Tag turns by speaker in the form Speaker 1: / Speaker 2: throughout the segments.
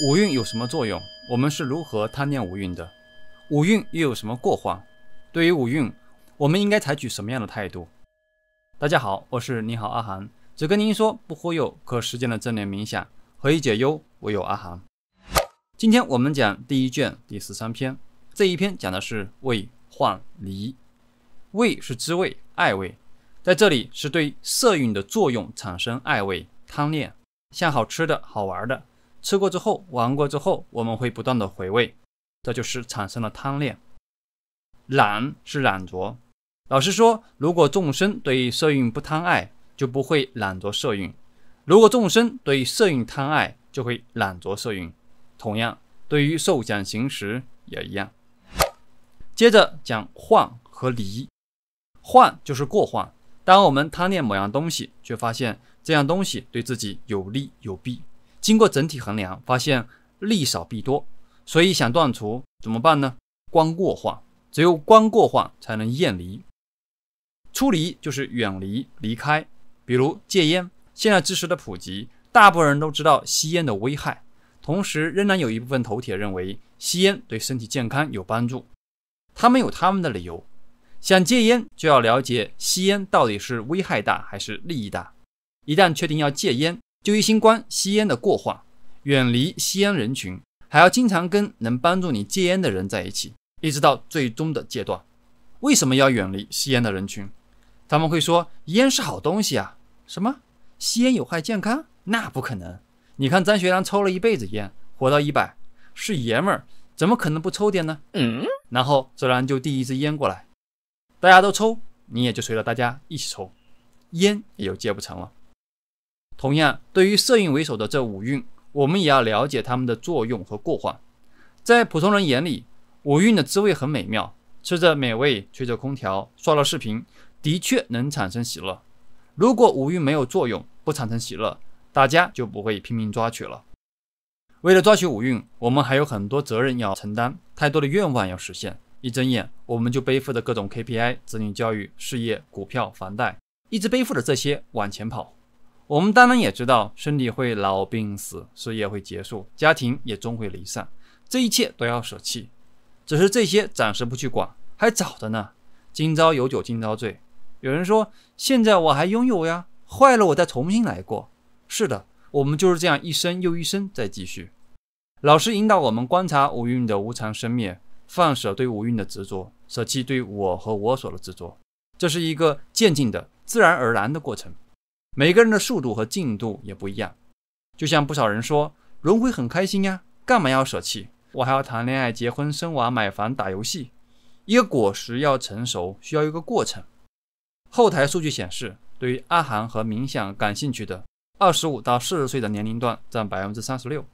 Speaker 1: 五蕴有什么作用？我们是如何贪恋五蕴的？五蕴又有什么过患？对于五蕴，我们应该采取什么样的态度？大家好，我是你好阿涵，只跟您说不忽悠，可实践的正念冥想，何以解忧，唯有阿涵。今天我们讲第一卷第十三篇，这一篇讲的是味幻离。味是知味、爱味，在这里是对色蕴的作用产生爱味贪恋，像好吃的、好玩的。吃过之后，玩过之后，我们会不断的回味，这就是产生了贪恋。懒是懒着。老实说，如果众生对色运不贪爱，就不会懒着色运；如果众生对色运贪爱，就会懒着色运。同样，对于受想行识也一样。接着讲幻和离。幻就是过幻。当我们贪恋某样东西，却发现这样东西对自己有利有弊。经过整体衡量，发现利少弊多，所以想断除怎么办呢？光过患，只有光过患才能厌离，出离就是远离、离开。比如戒烟，现在知识的普及，大部分人都知道吸烟的危害，同时仍然有一部分头铁认为吸烟对身体健康有帮助，他们有他们的理由。想戒烟就要了解吸烟到底是危害大还是利益大，一旦确定要戒烟。注于新冠，吸烟的过患，远离吸烟人群，还要经常跟能帮助你戒烟的人在一起，一直到最终的戒断。为什么要远离吸烟的人群？他们会说，烟是好东西啊。什么？吸烟有害健康？那不可能！你看张学良抽了一辈子烟，活到一百，是爷们儿，怎么可能不抽点呢？嗯。然后自然就递一支烟过来，大家都抽，你也就随着大家一起抽，烟也就戒不成了。同样，对于色蕴为首的这五运，我们也要了解它们的作用和过患。在普通人眼里，五运的滋味很美妙，吃着美味，吹着空调，刷了视频，的确能产生喜乐。如果五运没有作用，不产生喜乐，大家就不会拼命抓取了。为了抓取五运，我们还有很多责任要承担，太多的愿望要实现。一睁眼，我们就背负着各种 KPI、子女教育、事业、股票、房贷，一直背负着这些往前跑。我们当然也知道，身体会老病死，事业会结束，家庭也终会离散，这一切都要舍弃。只是这些暂时不去管，还早着呢。今朝有酒今朝醉。有人说，现在我还拥有呀，坏了，我再重新来过。是的，我们就是这样一生又一生在继续。老师引导我们观察五蕴的无常生灭，放舍对五蕴的执着，舍弃对我和我所的执着，这是一个渐进的、自然而然的过程。每个人的速度和进度也不一样，就像不少人说，轮回很开心呀，干嘛要舍弃？我还要谈恋爱、结婚、生娃、买房、打游戏。一个果实要成熟，需要一个过程。后台数据显示，对于阿含和冥想感兴趣的，二十五到四十岁的年龄段占百分之三十六，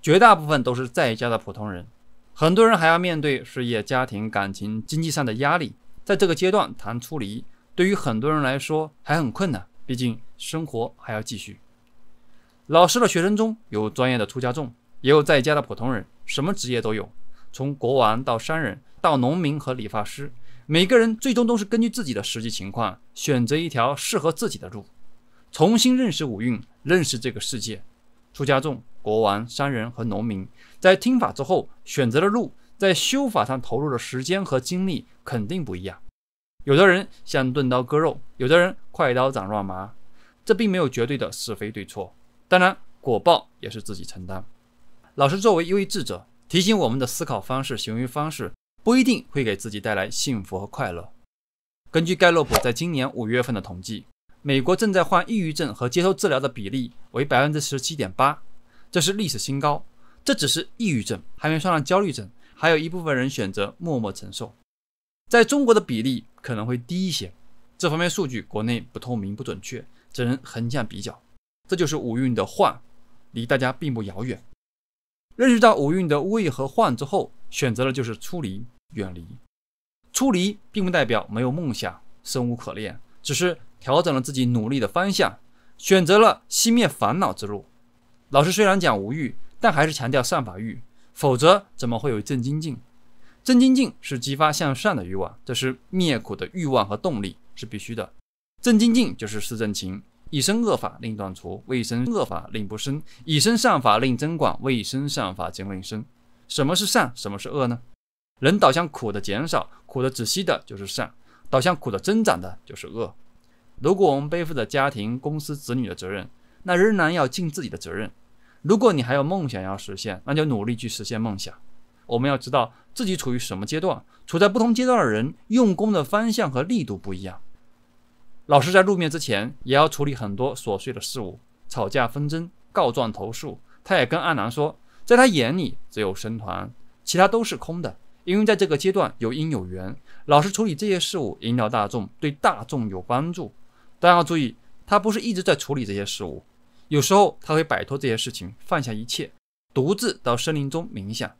Speaker 1: 绝大部分都是在家的普通人。很多人还要面对事业、家庭、感情、经济上的压力，在这个阶段谈出离，对于很多人来说还很困难。毕竟生活还要继续。老师的学生中有专业的出家众，也有在家的普通人，什么职业都有，从国王到商人，到农民和理发师，每个人最终都是根据自己的实际情况选择一条适合自己的路，重新认识五蕴，认识这个世界。出家众、国王、商人和农民在听法之后选择的路，在修法上投入的时间和精力肯定不一样。有的人像钝刀割肉，有的人快刀斩乱麻，这并没有绝对的是非对错。当然，果报也是自己承担。老师作为一位智者，提醒我们的思考方式、行为方式，不一定会给自己带来幸福和快乐。根据盖洛普在今年五月份的统计，美国正在患抑郁症和接受治疗的比例为百分之十七点八，这是历史新高。这只是抑郁症，还没算上焦虑症，还有一部分人选择默默承受。在中国的比例。可能会低一些，这方面数据国内不透明不准确，只能横向比较。这就是五蕴的幻，离大家并不遥远。认识到五蕴的位和幻之后，选择的就是出离，远离。出离并不代表没有梦想，生无可恋，只是调整了自己努力的方向，选择了熄灭烦恼之路。老师虽然讲无欲，但还是强调善法欲，否则怎么会有正精进？正精进是激发向善的欲望，这是灭苦的欲望和动力是必须的。正精进就是四正勤：以身恶法令断除，为身恶法令不生；以身善法令增广，为身善法令令生。什么是善？什么是恶呢？人导向苦的减少、苦的止息的就是善；导向苦的增长的就是恶。如果我们背负着家庭、公司、子女的责任，那仍然要尽自己的责任；如果你还有梦想要实现，那就努力去实现梦想。我们要知道自己处于什么阶段，处在不同阶段的人用功的方向和力度不一样。老师在入面之前，也要处理很多琐碎的事物，吵架、纷争、告状、投诉。他也跟阿南说，在他眼里只有神团，其他都是空的。因为在这个阶段有因有缘，老师处理这些事物，引导大众，对大众有帮助。但要注意，他不是一直在处理这些事物，有时候他会摆脱这些事情，放下一切，独自到森林中冥想。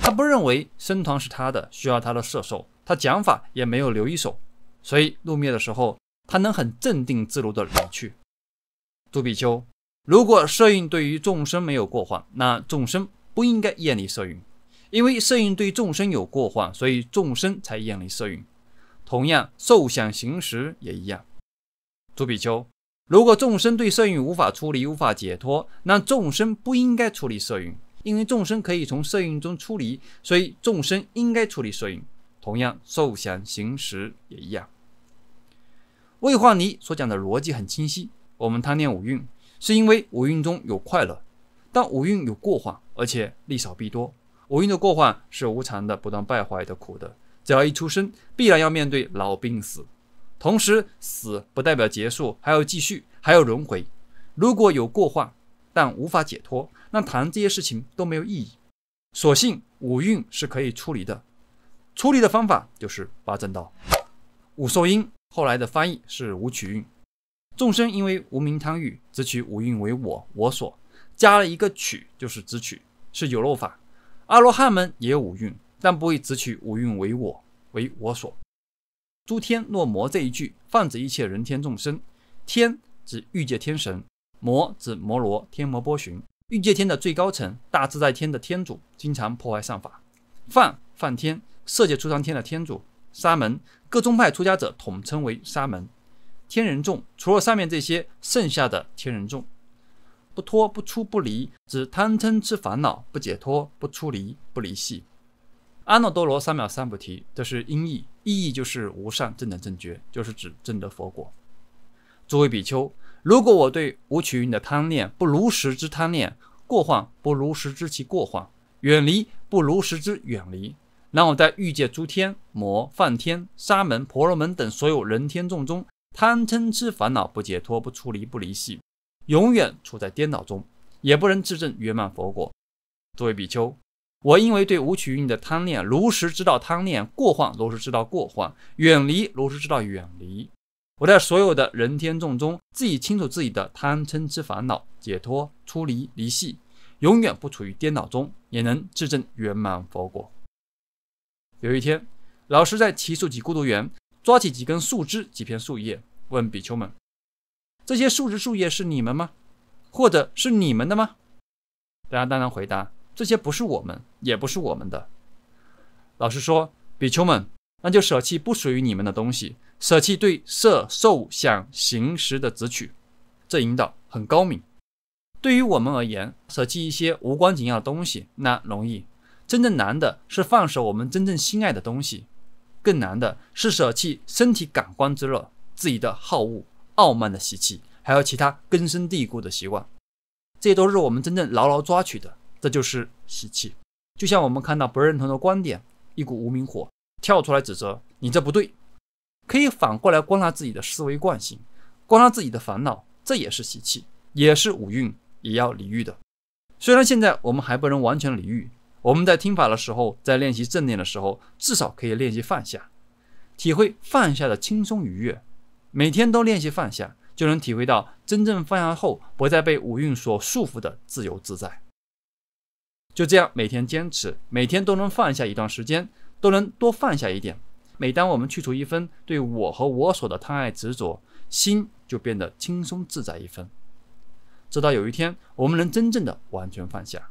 Speaker 1: 他不认为僧团是他的，需要他的射手。他讲法也没有留一手，所以入灭的时候，他能很镇定自如地离去。独比丘，如果色蕴对于众生没有过患，那众生不应该厌离色蕴；因为色蕴对众生有过患，所以众生才厌离色蕴。同样，受想行识也一样。独比丘，如果众生对色蕴无法处理、无法解脱，那众生不应该处理色蕴。因为众生可以从色蕴中出离，所以众生应该处理色蕴。同样，受、想、行、识也一样。未化尼所讲的逻辑很清晰。我们贪恋五蕴，是因为五蕴中有快乐，但五蕴有过患，而且利少弊多。五蕴的过患是无常的，不断败坏的、苦的。只要一出生，必然要面对老、病、死。同时，死不代表结束，还要继续，还要轮回。如果有过患，但无法解脱。那谈这些事情都没有意义，所幸五蕴是可以出离的，出离的方法就是八正道。五受阴后来的翻译是五取运，众生因为无名贪欲，只取五蕴为我，我所，加了一个取，就是只取，是有漏法。阿罗汉们也有五蕴，但不会只取五蕴为我，为我所。诸天若魔这一句，泛指一切人天众生，天指欲界天神，魔指摩罗天魔波旬。欲界天的最高层，大自在天的天主，经常破坏上法，梵梵天色界出生天的天主，沙门各宗派出家者统称为沙门。天人众除了上面这些，剩下的天人众不脱不出不离，指贪嗔痴烦恼不解脱不出离不离系。阿耨多罗三藐三菩提，这是音译，意义就是无上正等正觉，就是指正得佛果。作为比丘。如果我对无取蕴的贪恋不如实知贪恋过患不如实知其过患远离不如实知远离，那我在欲界诸天、魔、梵天、沙门、婆罗门等所有人天众中，贪嗔痴烦恼不解脱，不出离不离系，永远处在颠倒中，也不能自证圆满佛果。作为比丘，我因为对无取蕴的贪恋如实知道贪恋过患如实知道过患远离如实知道远离。我在所有的人天众中，自己清楚自己的贪嗔痴烦恼解脱出离离系，永远不处于颠倒中，也能自证圆满佛果。有一天，老师在奇树及孤独园抓起几根树枝、几片树叶，问比丘们：“这些树枝树叶是你们吗？或者是你们的吗？”大家当然回答：“这些不是我们，也不是我们的。”老师说：“比丘们，那就舍弃不属于你们的东西。”舍弃对色、受、想、行、识的执取，这引导很高明。对于我们而言，舍弃一些无关紧要的东西，那容易；真正难的是放手我们真正心爱的东西，更难的是舍弃身体感官之乐、自己的好恶、傲慢的习气，还有其他根深蒂固的习惯。这些都是我们真正牢牢抓取的，这就是习气。就像我们看到不认同的观点，一股无名火跳出来指责你，这不对。可以反过来观察自己的思维惯性，观察自己的烦恼，这也是习气，也是五蕴，也要理喻的。虽然现在我们还不能完全理喻，我们在听法的时候，在练习正念的时候，至少可以练习放下，体会放下的轻松愉悦。每天都练习放下，就能体会到真正放下后不再被五蕴所束缚的自由自在。就这样，每天坚持，每天都能放下一段时间，都能多放下一点。每当我们去除一分对我和我所的贪爱执着，心就变得轻松自在一分。直到有一天，我们能真正的完全放下。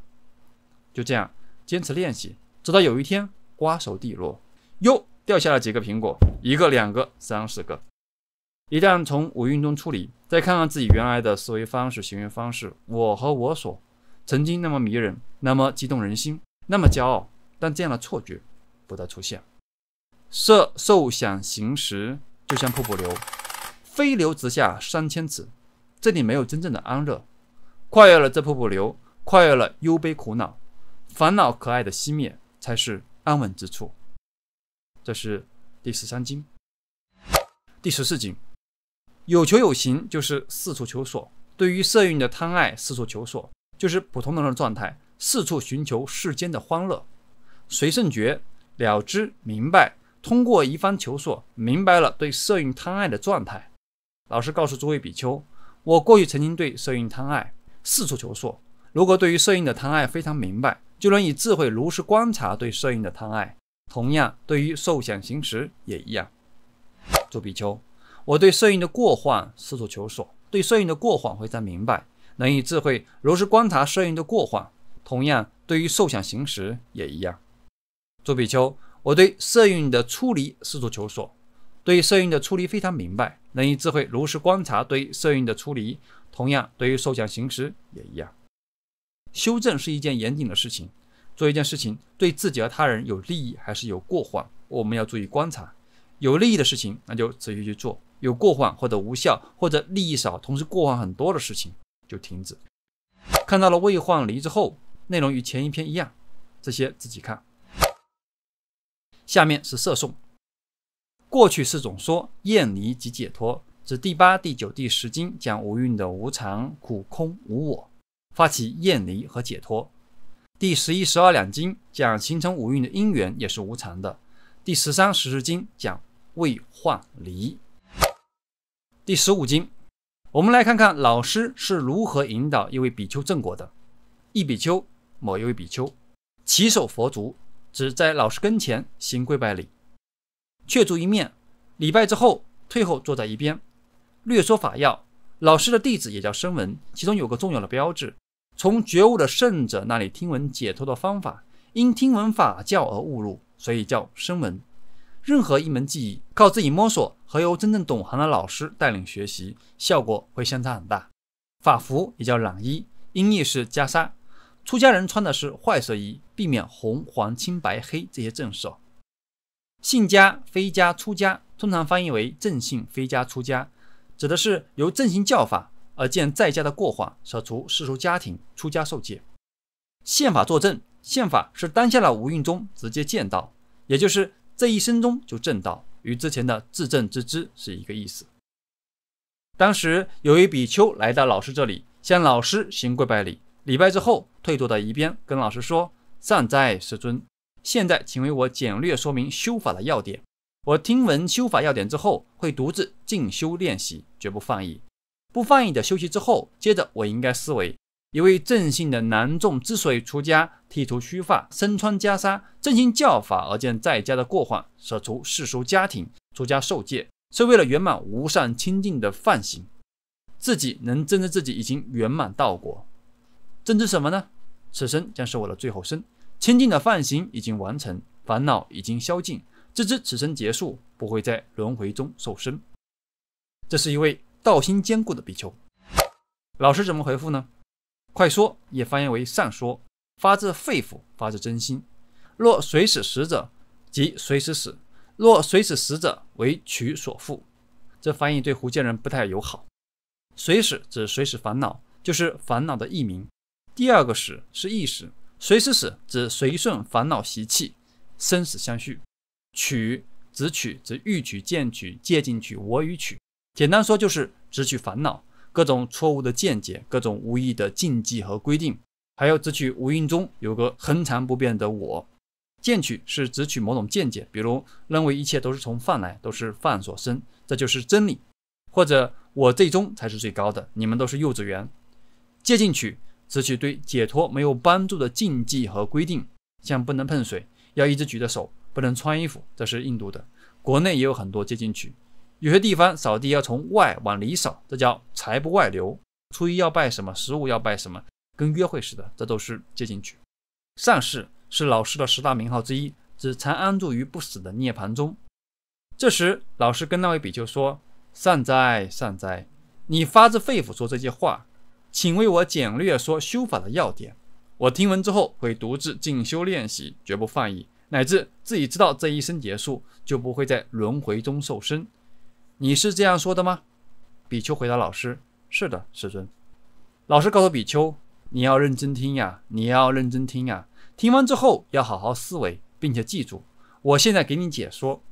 Speaker 1: 就这样坚持练习，直到有一天瓜熟蒂落，哟，掉下了几个苹果，一个、两个、三四个。一旦从五运中处理，再看看自己原来的思维方式、行为方式，我和我所曾经那么迷人，那么激动人心，那么骄傲，但这样的错觉不再出现。色受想行识，就像瀑布流，飞流直下三千尺。这里没有真正的安乐。跨越了这瀑布流，跨越了忧悲苦恼烦恼，可爱的熄灭，才是安稳之处。这是第十三经。第十四经，有求有行，就是四处求索。对于色蕴的贪爱，四处求索，就是普通人的状态，四处寻求世间的欢乐。随圣觉了知明白。通过一番求索，明白了对色蕴贪爱的状态。老师告诉诸位比丘：我过去曾经对色蕴贪爱四处求索。如果对于色蕴的贪爱非常明白，就能以智慧如实观察对色蕴的贪爱。同样，对于受想行识也一样。诸比丘，我对色蕴的过患四处求索，对色蕴的过患非常明白，能以智慧如实观察色蕴的过患。同样，对于受想行识也一样。诸比丘。我对色蕴的出离四处求索，对色蕴的出离非常明白，能以智慧如实观察。对色蕴的出离，同样对于受想行识也一样。修正是一件严谨的事情，做一件事情对自己和他人有利益还是有过患，我们要注意观察。有利益的事情，那就持续去做；有过患或者无效或者利益少，同时过患很多的事情，就停止。看到了未患离之后，内容与前一篇一样，这些自己看。下面是摄颂，过去是总说厌离即解脱，指第八、第九、第十经讲无蕴的无常、苦、空、无我，发起厌离和解脱。第十一、十二两经讲形成五蕴的因缘也是无常的。第十三、十四经讲未化离。第十五经，我们来看看老师是如何引导一位比丘证果的。一比丘，某一位比丘，起手佛足。只在老师跟前行跪拜礼，却足一面礼拜之后退后坐在一边，略说法要。老师的弟子也叫声闻，其中有个重要的标志：从觉悟的圣者那里听闻解脱的方法，因听闻法教而误入，所以叫声闻。任何一门技艺，靠自己摸索和由真正懂行的老师带领学习，效果会相差很大。法服也叫朗衣，音译是袈裟，出家人穿的是坏色衣。避免红、黄、青、白、黑这些正慑，信家、非家、出家，通常翻译为正信、非家、出家，指的是由正信教法而见在家的过患，舍除世俗家庭，出家受戒。宪法作证，宪法是当下的无蕴中直接见到，也就是这一生中就证到，与之前的自证自知是一个意思。当时有一比丘来到老师这里，向老师行跪拜礼，礼拜之后退坐到一边，跟老师说。善哉，师尊！现在，请为我简略说明修法的要点。我听闻修法要点之后，会独自进修练习，绝不放逸。不放逸的休息之后，接着我应该思维：一位正信的男众之所以出家，剃除须发，身穿袈裟，正因教法而见在家的过患，舍除世俗家庭，出家受戒，是为了圆满无上清净的梵行。自己能正知自己已经圆满道果，正知什么呢？此生将是我的最后生，清净的放行已经完成，烦恼已经消尽，自知此生结束，不会在轮回中受生。这是一位道心坚固的比丘。老师怎么回复呢？快说！也翻译为善说，发自肺腑，发自真心。若随使死者，即随时死；若随使死者为取所缚。这翻译对福建人不太友好。随使指随时烦恼，就是烦恼的译名。第二个死是意识随时死，指随顺烦恼习气，生死相续；取直取指欲取、见取、借进取、我与取。简单说就是直取烦恼，各种错误的见解，各种无意的禁忌和规定，还有直取无因中有个恒常不变的我。见取是执取某种见解，比如认为一切都是从饭来，都是饭所生，这就是真理；或者我最终才是最高的，你们都是幼稚园。借进取。失去对解脱没有帮助的禁忌和规定，像不能碰水，要一直举着手，不能穿衣服，这是印度的。国内也有很多戒禁取，有些地方扫地要从外往里扫，这叫财不外流。初一要拜什么，十五要拜什么，跟约会似的，这都是戒禁取。善士是老师的十大名号之一，只常安住于不死的涅盘中。这时，老师跟那位比丘说：“善哉，善哉，你发自肺腑说这些话。”请为我简略说修法的要点。我听闻之后会独自进修练习，绝不放意，乃至自己知道这一生结束，就不会在轮回中受生。你是这样说的吗？比丘回答老师：“是的，师尊。”老师告诉比丘：“你要认真听呀，你要认真听呀。听完之后要好好思维，并且记住。我现在给你解说。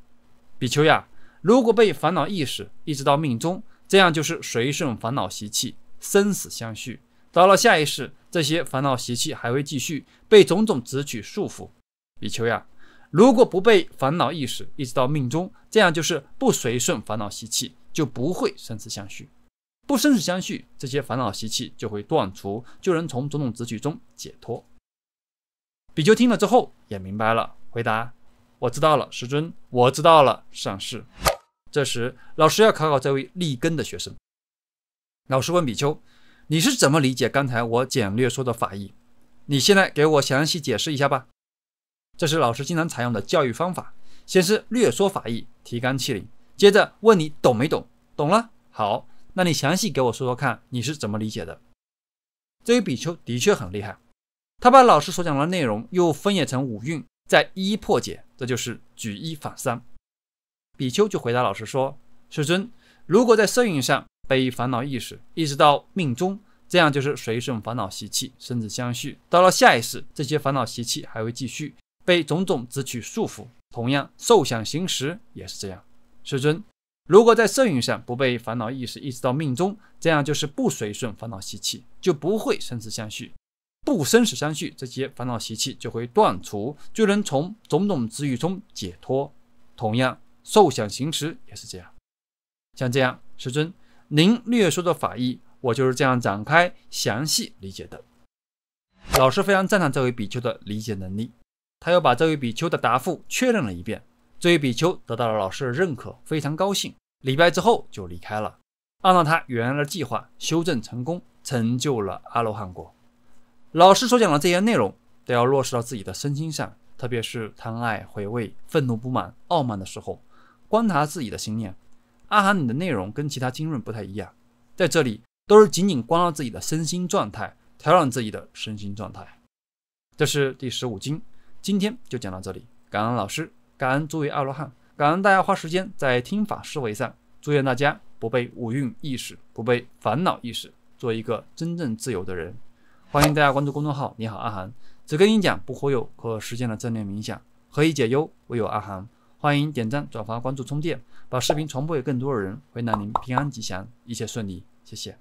Speaker 1: 比丘呀，如果被烦恼意识一直到命中，这样就是随顺烦恼习气。”生死相续，到了下一世，这些烦恼习气还会继续被种种执取束缚。比丘呀，如果不被烦恼意识一直到命中，这样就是不随顺烦恼习气，就不会生死相续。不生死相续，这些烦恼习气就会断除，就能从种种执取中解脱。比丘听了之后也明白了，回答：“我知道了，师尊，我知道了，上师。”这时，老师要考考这位立根的学生。老师问比丘：“你是怎么理解刚才我简略说的法义？你现在给我详细解释一下吧。”这是老师经常采用的教育方法：先是略说法义，提纲挈领，接着问你懂没懂？懂了，好，那你详细给我说说看，你是怎么理解的？这位比丘的确很厉害，他把老师所讲的内容又分解成五蕴，再一一破解，这就是举一反三。比丘就回答老师说：“师尊，如果在摄影上……”被烦恼意识一直到命中，这样就是随顺烦恼习气，生死相续。到了下一世，这些烦恼习气还会继续被种种执取束缚。同样，受想行识也是这样。师尊，如果在圣域上不被烦恼意识一直到命中，这样就是不随顺烦恼习气，就不会生死相续。不生死相续，这些烦恼习气就会断除，就能从种种执欲中解脱。同样，受想行识也是这样。像这样，师尊。您略说的法义，我就是这样展开详细理解的。老师非常赞叹这位比丘的理解能力，他又把这位比丘的答复确认了一遍。这位比丘得到了老师的认可，非常高兴。礼拜之后就离开了。按照他原来的计划，修正成功，成就了阿罗汉果。老师所讲的这些内容，都要落实到自己的身心上，特别是贪爱、回味、愤怒、不满、傲慢的时候，观察自己的心念。阿含里的内容跟其他经论不太一样，在这里都是仅仅关照自己的身心状态，调整自己的身心状态。这是第十五经，今天就讲到这里。感恩老师，感恩诸位阿罗汉，感恩大家花时间在听法思维上。祝愿大家不被五蕴意识，不被烦恼意识，做一个真正自由的人。欢迎大家关注公众号“你好阿含”，只跟你讲不忽悠和实践的正念冥想，何以解忧，唯有阿含。欢迎点赞、转发、关注、充电，把视频传播给更多的人，会让您平安吉祥、一切顺利。谢谢。